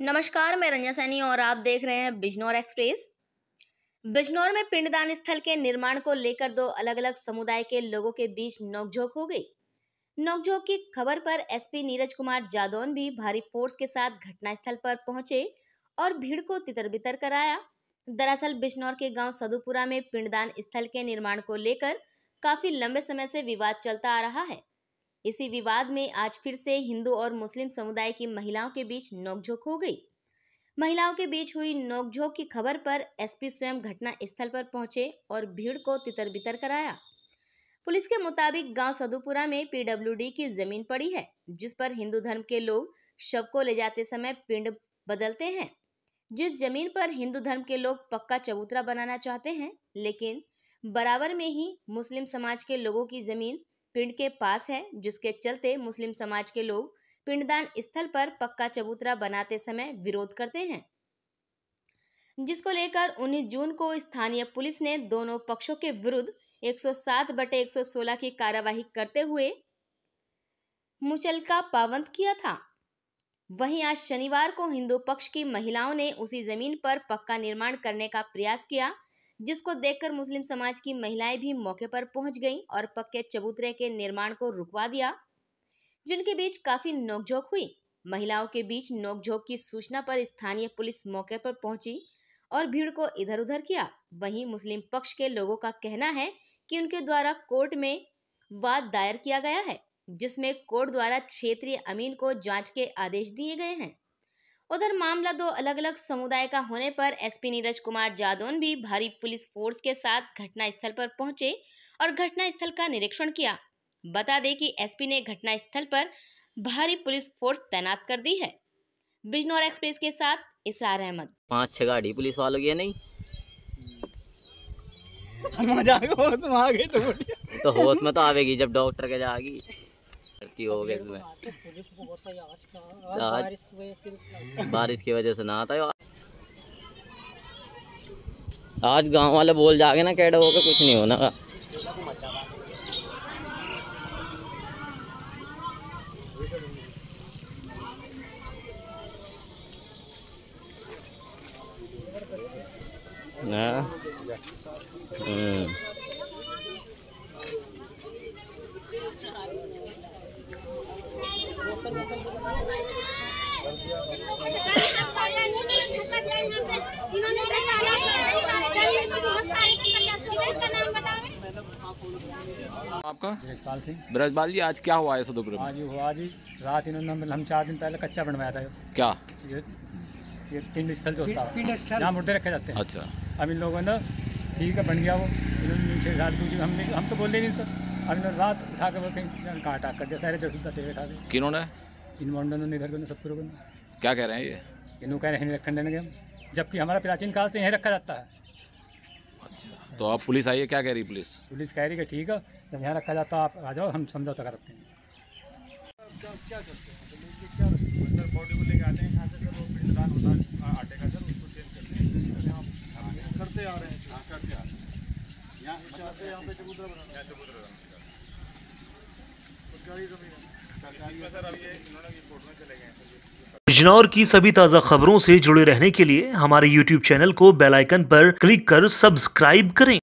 नमस्कार मैं रंजा सैनी और आप देख रहे हैं बिजनौर एक्सप्रेस बिजनौर में पिंडदान स्थल के निर्माण को लेकर दो अलग अलग समुदाय के लोगों के बीच नोकझोंक हो गई नोकझोंक की खबर पर एसपी नीरज कुमार जादौन भी भारी फोर्स के साथ घटनास्थल पर पहुंचे और भीड़ को तितर बितर कराया दरअसल बिजनौर के गांव सदुपुरा में पिंडदान स्थल के निर्माण को लेकर काफी लंबे समय से विवाद चलता आ रहा है इसी विवाद में आज फिर से हिंदू और मुस्लिम समुदाय की महिलाओं के बीच नोकझोंक हो गई महिलाओं के बीच हुई नोकझोंक की खबर पर एसपी स्वयं घटना स्थल पर पहुंचे और भीड़ को तितर बितर कराया पुलिस के मुताबिक गांव सदुपुरा में पीडब्ल्यूडी की जमीन पड़ी है जिस पर हिंदू धर्म के लोग शव को ले जाते समय पिंड बदलते हैं जिस जमीन पर हिंदू धर्म के लोग पक्का चबूतरा बनाना चाहते हैं लेकिन बराबर में ही मुस्लिम समाज के लोगों की जमीन पिंड के पास है जिसके चलते मुस्लिम समाज के लोग पिंडदान स्थल पर पक्का चबूतरा बनाते समय विरोध करते हैं जिसको लेकर 19 जून को स्थानीय पुलिस ने दोनों पक्षों के विरुद्ध 107 बटे 116 की कार्यवाही करते हुए मुचलका पावंत किया था वहीं आज शनिवार को हिंदू पक्ष की महिलाओं ने उसी जमीन पर पक्का निर्माण करने का प्रयास किया जिसको देखकर मुस्लिम समाज की महिलाएं भी मौके पर पहुंच गईं और पक्के चबूतरे के निर्माण को रुकवा दिया जिनके बीच काफी नोकझोंक हुई महिलाओं के बीच नोकझोंक की सूचना पर स्थानीय पुलिस मौके पर पहुंची और भीड़ को इधर उधर किया वहीं मुस्लिम पक्ष के लोगों का कहना है कि उनके द्वारा कोर्ट में वाद दायर किया गया है जिसमें कोर्ट द्वारा क्षेत्रीय अमीन को जांच के आदेश दिए गए हैं उधर मामला दो अलग अलग समुदाय का होने पर एसपी नीरज कुमार जादौन भी भारी पुलिस फोर्स के साथ घटनास्थल पर पहुंचे और घटनास्थल का निरीक्षण किया बता दें कि एसपी ने घटनास्थल पर भारी पुलिस फोर्स तैनात कर दी है बिजनौर एक्सप्रेस के साथ इसार अहमद पाँच छह गाड़ी पुलिस वालों की नहीं मजाक होश में आ गई तो, तो होश में तो आवेगी जब डॉक्टर के जाएगी की हो गई इसमें बारिश की वजह से ना आता है आज गांव वाले बोल जागे ना कैडो होकर कुछ नहीं होना का हाँ। ना हम्म जिन्होंने तो, तो, तो आपका ब्रजपाल सिंह ब्रजपाल जी आज क्या हुआ है सदोपुर में आज हुआ जी रात इन्होंने हम चार दिन पहले कच्चा बनवाया था क्या ये ये पिंड स्थल जो होता है यहाँ मुर्दे रखे जाते हैं अच्छा अब इन लोगों ने ठीक है बन गया वो इन्होंने रात क्योंकि हमने हम तो बोले नहीं सर तो। अब इन्होंने रात उठा कर कहीं कहाँ अटाक कर दिया सारे दस तेरे उठा के किन्होंने इन मुंडनों इधर सब क्या कह रहे हैं ये इन्होंने कह रहे हैं रखन देने के हम जबकि हमारा प्राचीन काल से यहीं रखा जाता है तो आप पुलिस आइए क्या कह रही पुलिस पुलिस कह रही है ठीक है जब यहाँ रखा जाता है आप आ जाओ हम समझौता करते हैं सर इन्होंने फोटो चले गए हैं बिजनौर की सभी ताज़ा खबरों से जुड़े रहने के लिए हमारे यूट्यूब चैनल को बेल आइकन पर क्लिक कर सब्सक्राइब करें